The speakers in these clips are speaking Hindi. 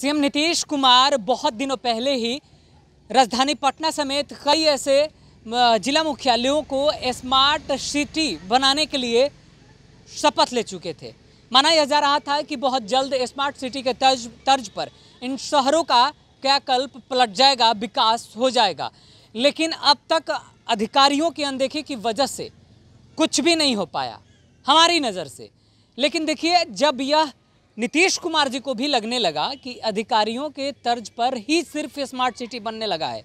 सीएम नीतीश कुमार बहुत दिनों पहले ही राजधानी पटना समेत कई ऐसे जिला मुख्यालयों को स्मार्ट सिटी बनाने के लिए शपथ ले चुके थे माना यह जा रहा था कि बहुत जल्द स्मार्ट सिटी के तर्ज तर्ज पर इन शहरों का क्या कल्प पलट जाएगा विकास हो जाएगा लेकिन अब तक अधिकारियों की अनदेखी की वजह से कुछ भी नहीं हो पाया हमारी नज़र से लेकिन देखिए जब यह नीतीश कुमार जी को भी लगने लगा कि अधिकारियों के तर्ज पर ही सिर्फ स्मार्ट सिटी बनने लगा है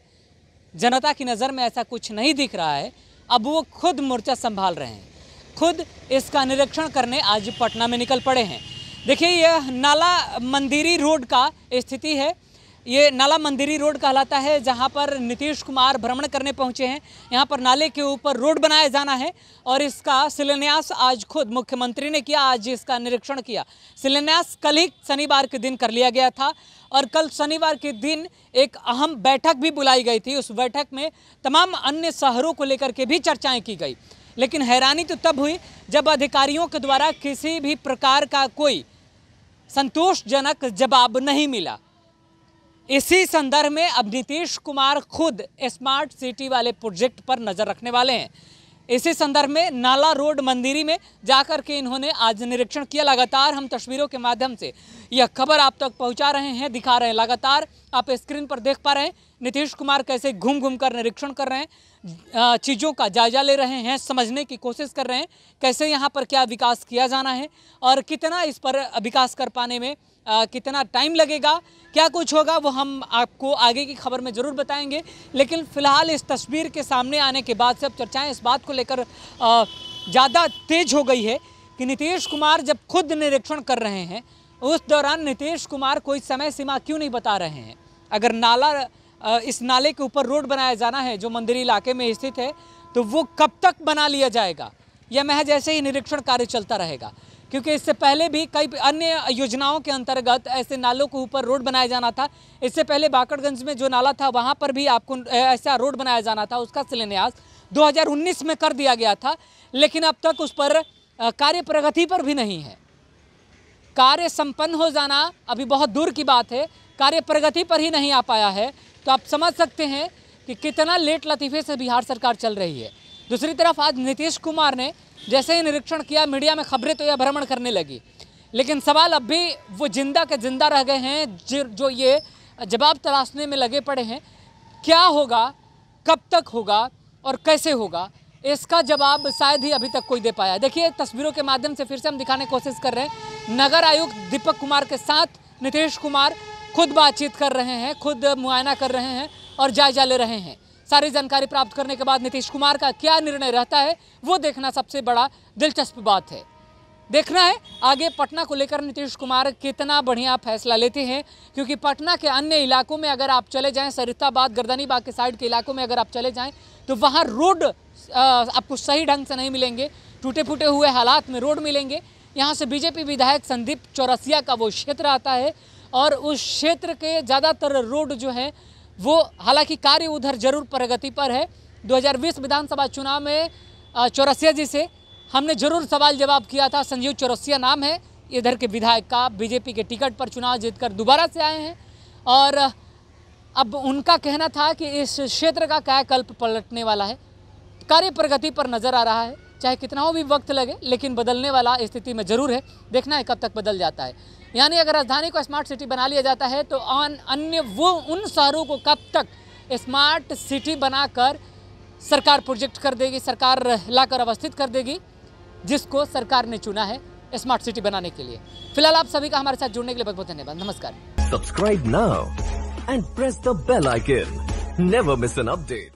जनता की नज़र में ऐसा कुछ नहीं दिख रहा है अब वो खुद मोर्चा संभाल रहे हैं खुद इसका निरीक्षण करने आज पटना में निकल पड़े हैं देखिए यह नाला मंदिरी रोड का स्थिति है ये नाला मंदिरी रोड कहलाता है जहाँ पर नीतीश कुमार भ्रमण करने पहुँचे हैं यहाँ पर नाले के ऊपर रोड बनाया जाना है और इसका शिलान्यास आज खुद मुख्यमंत्री ने किया आज इसका निरीक्षण किया शिलान्यास कल ही शनिवार के दिन कर लिया गया था और कल शनिवार के दिन एक अहम बैठक भी बुलाई गई थी उस बैठक में तमाम अन्य शहरों को लेकर के भी चर्चाएँ की गई लेकिन हैरानी तो तब हुई जब अधिकारियों के द्वारा किसी भी प्रकार का कोई संतोषजनक जवाब नहीं मिला इसी संदर्भ में अब नीतीश कुमार खुद स्मार्ट सिटी वाले प्रोजेक्ट पर नज़र रखने वाले हैं इसी संदर्भ में नाला रोड मंदिरी में जाकर के इन्होंने आज निरीक्षण किया लगातार हम तस्वीरों के माध्यम से यह खबर आप तक पहुंचा रहे हैं दिखा रहे हैं लगातार आप स्क्रीन पर देख पा रहे हैं नीतीश कुमार कैसे घूम घूम कर निरीक्षण कर रहे हैं चीज़ों का जायजा ले रहे हैं समझने की कोशिश कर रहे हैं कैसे यहाँ पर क्या विकास किया जाना है और कितना इस पर विकास कर पाने में आ, कितना टाइम लगेगा क्या कुछ होगा वो हम आपको आगे की खबर में ज़रूर बताएंगे लेकिन फ़िलहाल इस तस्वीर के सामने आने के बाद से अब चर्चाएँ इस बात को लेकर ज़्यादा तेज हो गई है कि नीतीश कुमार जब खुद निरीक्षण कर रहे हैं उस दौरान नीतीश कुमार कोई समय सीमा क्यों नहीं बता रहे हैं अगर नाला इस नाले के ऊपर रोड बनाया जाना है जो मंदिर इलाके में स्थित है तो वो कब तक बना लिया जाएगा यह महज ऐसे ही निरीक्षण कार्य चलता रहेगा क्योंकि इससे पहले भी कई अन्य योजनाओं के अंतर्गत ऐसे नालों के ऊपर रोड बनाया जाना था इससे पहले बाकड़गंज में जो नाला था वहाँ पर भी आपको ऐसा रोड बनाया जाना था उसका शिलान्यास 2019 में कर दिया गया था लेकिन अब तक उस पर कार्य प्रगति पर भी नहीं है कार्य संपन्न हो जाना अभी बहुत दूर की बात है कार्य प्रगति पर ही नहीं आ पाया है तो आप समझ सकते हैं कि कितना लेट लतीफ़े से बिहार सरकार चल रही है दूसरी तरफ आज नीतीश कुमार ने जैसे ही निरीक्षण किया मीडिया में खबरें तो यह भ्रमण करने लगी लेकिन सवाल अब भी वो जिंदा के जिंदा रह गए हैं जो ये जवाब तलाशने में लगे पड़े हैं क्या होगा कब तक होगा और कैसे होगा इसका जवाब शायद ही अभी तक कोई दे पाया देखिए तस्वीरों के माध्यम से फिर से हम दिखाने की कोशिश कर रहे हैं नगर आयुक्त दीपक कुमार के साथ नीतीश कुमार खुद बातचीत कर रहे हैं खुद मुआयना कर रहे हैं और जायजा ले रहे हैं सारी जानकारी प्राप्त करने के बाद नीतीश कुमार का क्या निर्णय रहता है वो देखना सबसे बड़ा दिलचस्प बात है देखना है आगे पटना को लेकर नीतीश कुमार कितना बढ़िया फैसला लेते हैं क्योंकि पटना के अन्य इलाकों में अगर आप चले जाएं सरिताबाद गर्दनीबाग के साइड के इलाकों में अगर आप चले जाएं तो वहाँ रोड आपको सही ढंग से नहीं मिलेंगे टूटे फूटे हुए हालात में रोड मिलेंगे यहाँ से बीजेपी विधायक संदीप चौरसिया का वो क्षेत्र आता है और उस क्षेत्र के ज़्यादातर रोड जो हैं वो हालांकि कार्य उधर जरूर प्रगति पर है 2020 विधानसभा चुनाव में चौरसिया जी से हमने जरूर सवाल जवाब किया था संजीव चौरसिया नाम है इधर के विधायक का बीजेपी के टिकट पर चुनाव जीतकर दोबारा से आए हैं और अब उनका कहना था कि इस क्षेत्र का कायाकल्प पलटने वाला है कार्य प्रगति पर नज़र आ रहा है चाहे कितना हो भी वक्त लगे लेकिन बदलने वाला स्थिति में ज़रूर है देखना है कब तक बदल जाता है यानी अगर राजधानी को स्मार्ट सिटी बना लिया जाता है तो अन्य वो उन शहरों को कब तक स्मार्ट सिटी बनाकर सरकार प्रोजेक्ट कर देगी सरकार लाकर अवस्थित कर देगी जिसको सरकार ने चुना है स्मार्ट सिटी बनाने के लिए फिलहाल आप सभी का हमारे साथ जुड़ने के लिए बहुत बहुत धन्यवाद नमस्कार subscribe now and press the bell icon never miss an update